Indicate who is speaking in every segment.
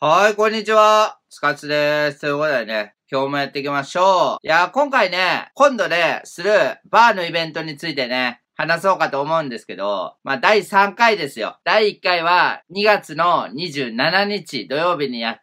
Speaker 1: はい、こんにちは。スカツです。ということでね、今日もやっていきましょう。いや、今回ね、今度ね、するバーのイベントについてね、話そうかと思うんですけど、まあ、第3回ですよ。第1回は2月の27日土曜日にやっ、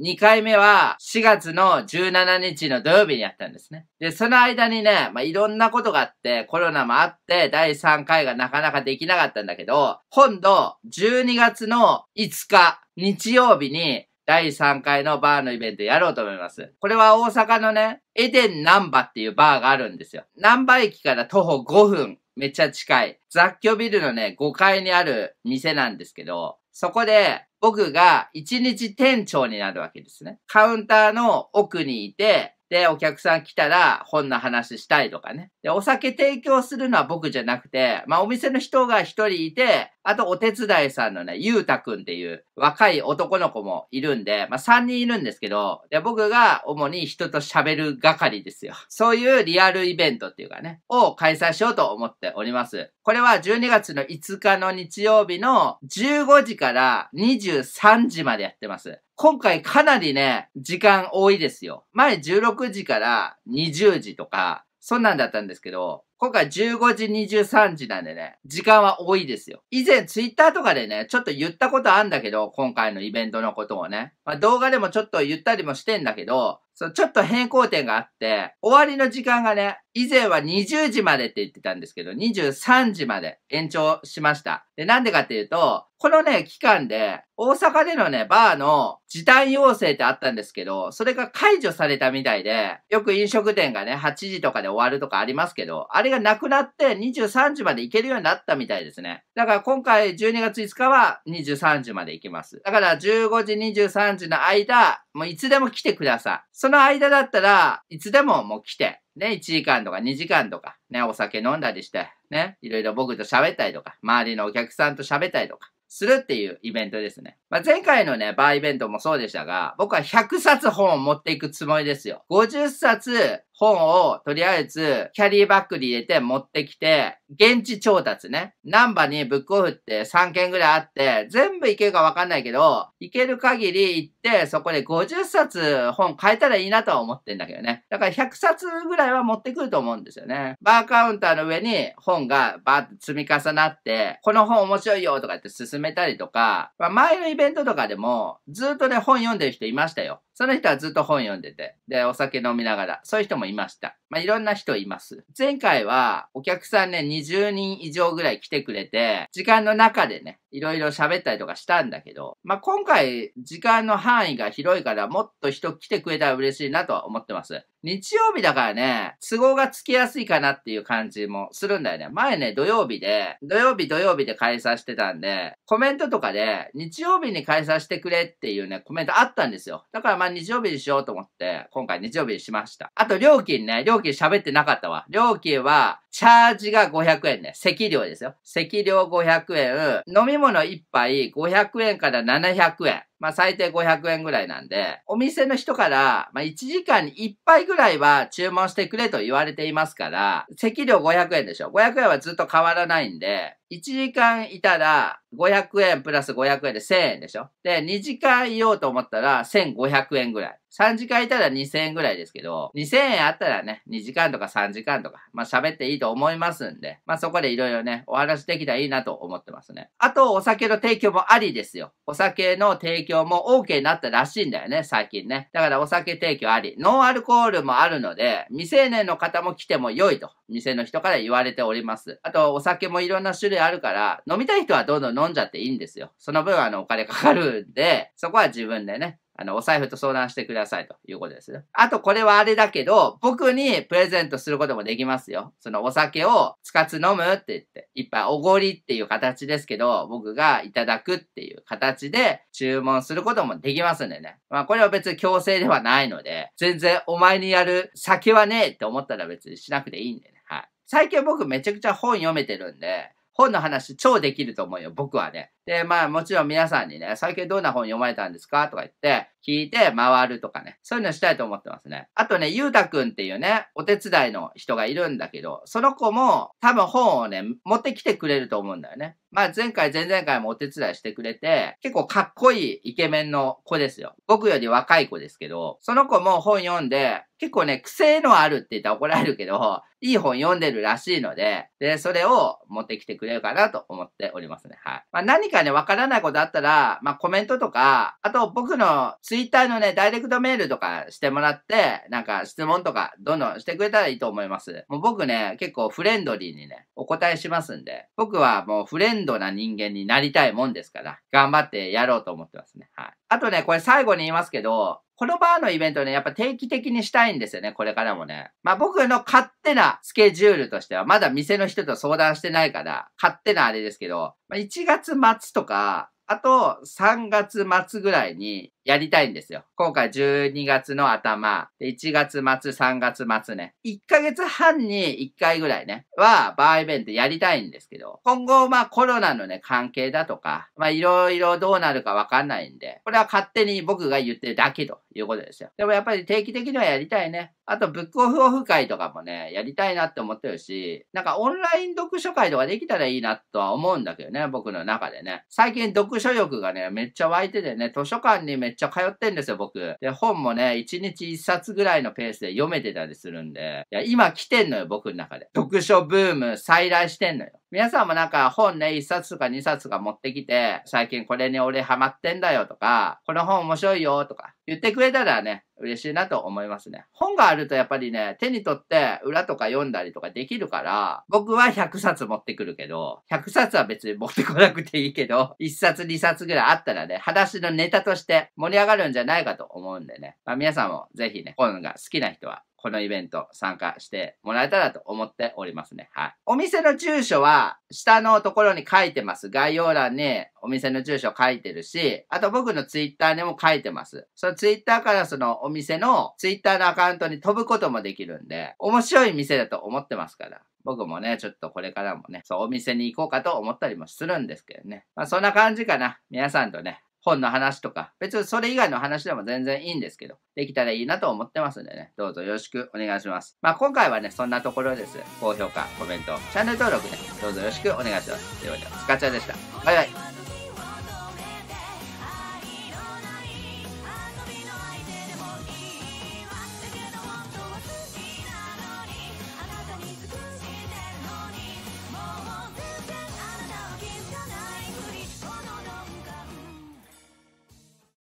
Speaker 1: 2回目は4月の17日の土曜日にやったんですね。で、その間にね、まあ、いろんなことがあって、コロナもあって、第3回がなかなかできなかったんだけど、今度、12月の5日、日曜日に、第3回のバーのイベントやろうと思います。これは大阪のね、エデンナンバっていうバーがあるんですよ。ナンバ駅から徒歩5分、めっちゃ近い。雑居ビルのね、5階にある店なんですけど、そこで僕が一日店長になるわけですね。カウンターの奥にいて、で、お客さん来たら本の話したいとかね。で、お酒提供するのは僕じゃなくて、まあお店の人が一人いて、あとお手伝いさんのね、ゆうたくんっていう若い男の子もいるんで、まあ人いるんですけど、で、僕が主に人と喋る係ですよ。そういうリアルイベントっていうかね、を開催しようと思っております。これは12月の5日の日曜日の15時から23時までやってます。今回かなりね、時間多いですよ。前16時から20時とか、そんなんだったんですけど、今回15時23時なんでね、時間は多いですよ。以前ツイッターとかでね、ちょっと言ったことあんだけど、今回のイベントのことをね。まあ、動画でもちょっと言ったりもしてんだけど、そちょっと変更点があって、終わりの時間がね、以前は20時までって言ってたんですけど、23時まで延長しました。で、なんでかっていうと、このね、期間で、大阪でのね、バーの時短要請ってあったんですけど、それが解除されたみたいで、よく飲食店がね、8時とかで終わるとかありますけど、あれがなくなって23時まで行けるようになったみたいですね。だから今回12月5日は23時まで行きます。だから15時23時の間、もういつでも来てください。その間だったらいつでももう来て、ね、1時間とか2時間とか、ね、お酒飲んだりして、ね、いろいろ僕と喋ったりとか、周りのお客さんと喋ったりとか、するっていうイベントですね。まあ、前回のね、バーイベントもそうでしたが、僕は100冊本を持っていくつもりですよ。50冊本をとりあえずキャリーバッグに入れて持ってきて、現地調達ね。ナンバにブックオフって3件ぐらいあって、全部行けるかわかんないけど、行ける限り行って、そこで50冊本買えたらいいなとは思ってんだけどね。だから100冊ぐらいは持ってくると思うんですよね。バーカウンターの上に本がバーって積み重なって、この本面白いよとかって進めたりとか、まあ、前のイベントとかでもずっとね、本読んでる人いましたよ。その人はずっと本読んでて、で、お酒飲みながら、そういう人もいました。まあ、いろんな人います。前回はお客さんね、20人以上ぐらい来てくれて、時間の中でね、いろいろ喋ったりとかしたんだけど、まあ、今回時間の範囲が広いからもっと人来てくれたら嬉しいなとは思ってます。日曜日だからね、都合がつきやすいかなっていう感じもするんだよね。前ね、土曜日で、土曜日土曜日で開催してたんで、コメントとかで、日曜日に開催してくれっていうね、コメントあったんですよ。だからまあ日曜日にしようと思って、今回日曜日にしました。あと料金ね、料金料金喋ってなかったわ。料金は、チャージが500円ね。席料ですよ。席料500円。飲み物1杯500円から700円。まあ最低500円ぐらいなんで、お店の人から、まあ1時間に1杯ぐらいは注文してくれと言われていますから、席料500円でしょ。500円はずっと変わらないんで、1時間いたら500円プラス500円で1000円でしょ。で、2時間いようと思ったら1500円ぐらい。3時間いたら2000円ぐらいですけど、2000円あったらね、2時間とか3時間とか、まあ喋っていいと思いますんで、まあそこでいろいろね、お話できたらいいなと思ってますね。あと、お酒の提供もありですよ。お酒の提供供も OK になったらしいんだよね、最近ね。だからお酒提供あり。ノンアルコールもあるので、未成年の方も来ても良いと、店の人から言われております。あと、お酒もいろんな種類あるから、飲みたい人はどんどん飲んじゃっていいんですよ。その分、あの、お金かかるんで、そこは自分でね、あの、お財布と相談してくださいということですね。あと、これはあれだけど、僕にプレゼントすることもできますよ。そのお酒を使つ飲むって言って、いっぱいおごりっていう形ですけど、僕がいただくっていう形で注文することもできますんでね。まあ、これは別に強制ではないので、全然お前にやる酒はねえって思ったら別にしなくていいんでね。はい。最近僕めちゃくちゃ本読めてるんで、本の話超できると思うよ、僕はね。で、まあもちろん皆さんにね、最近どんな本読まれたんですかとか言って、聞いて回るとかね、そういうのしたいと思ってますね。あとね、ゆうたくんっていうね、お手伝いの人がいるんだけど、その子も多分本をね、持ってきてくれると思うんだよね。まあ前回、前々回もお手伝いしてくれて、結構かっこいいイケメンの子ですよ。僕より若い子ですけど、その子も本読んで、結構ね、癖のあるって言ったら怒られるけど、いい本読んでるらしいので、で、それを持ってきてくれるかなと思っておりますね。はい。まあ何かかね、わからないことあったら、まあ、コメントとか、あと僕のツイッターのね、ダイレクトメールとかしてもらって、なんか質問とか、どんどんしてくれたらいいと思います。もう僕ね、結構フレンドリーにね、お答えしますんで、僕はもうフレンドな人間になりたいもんですから、頑張ってやろうと思ってますね。はい。あとね、これ最後に言いますけど、このバーのイベントね、やっぱ定期的にしたいんですよね、これからもね。まあ僕の勝手なスケジュールとしては、まだ店の人と相談してないから、勝手なあれですけど、まあ1月末とか、あと3月末ぐらいにやりたいんですよ。今回12月の頭、1月末、3月末ね。1ヶ月半に1回ぐらいね、はバーイベントやりたいんですけど、今後まあコロナのね、関係だとか、まあいろいろどうなるかわかんないんで、これは勝手に僕が言ってるだけということですよ。でもやっぱり定期的にはやりたいね。あと、ブックオフオフ会とかもね、やりたいなって思ってるし、なんかオンライン読書会とかできたらいいなとは思うんだけどね、僕の中でね。最近読書欲がね、めっちゃ湧いててね、図書館にめっちゃちゃ通ってんですよ、僕。で、本もね、1日1冊ぐらいのペースで読めてたりするんで、いや、今来てんのよ、僕の中で。読書ブーム再来してんのよ。皆さんもなんか本ね、一冊とか二冊とか持ってきて、最近これに俺ハマってんだよとか、この本面白いよとか言ってくれたらね、嬉しいなと思いますね。本があるとやっぱりね、手に取って裏とか読んだりとかできるから、僕は100冊持ってくるけど、100冊は別に持ってこなくていいけど、1冊2冊ぐらいあったらね、話のネタとして盛り上がるんじゃないかと思うんでね。まあ皆さんもぜひね、本が好きな人はこのイベント参加してもらえたらと思っておりますね。はい。お店の住所は下のところに書いてます。概要欄にお店の住所書いてるし、あと僕のツイッターにも書いてます。そのツイッターからそのお店のツイッターのアカウントに飛ぶこともできるんで、面白い店だと思ってますから。僕もね、ちょっとこれからもね、そう、お店に行こうかと思ったりもするんですけどね。まあ、そんな感じかな。皆さんとね、本の話とか、別にそれ以外の話でも全然いいんですけど、できたらいいなと思ってますんでね、どうぞよろしくお願いします。まあ、今回はね、そんなところです。高評価、コメント、チャンネル登録ね、どうぞよろしくお願いします。というは、で、スカチャでした。バイバイ。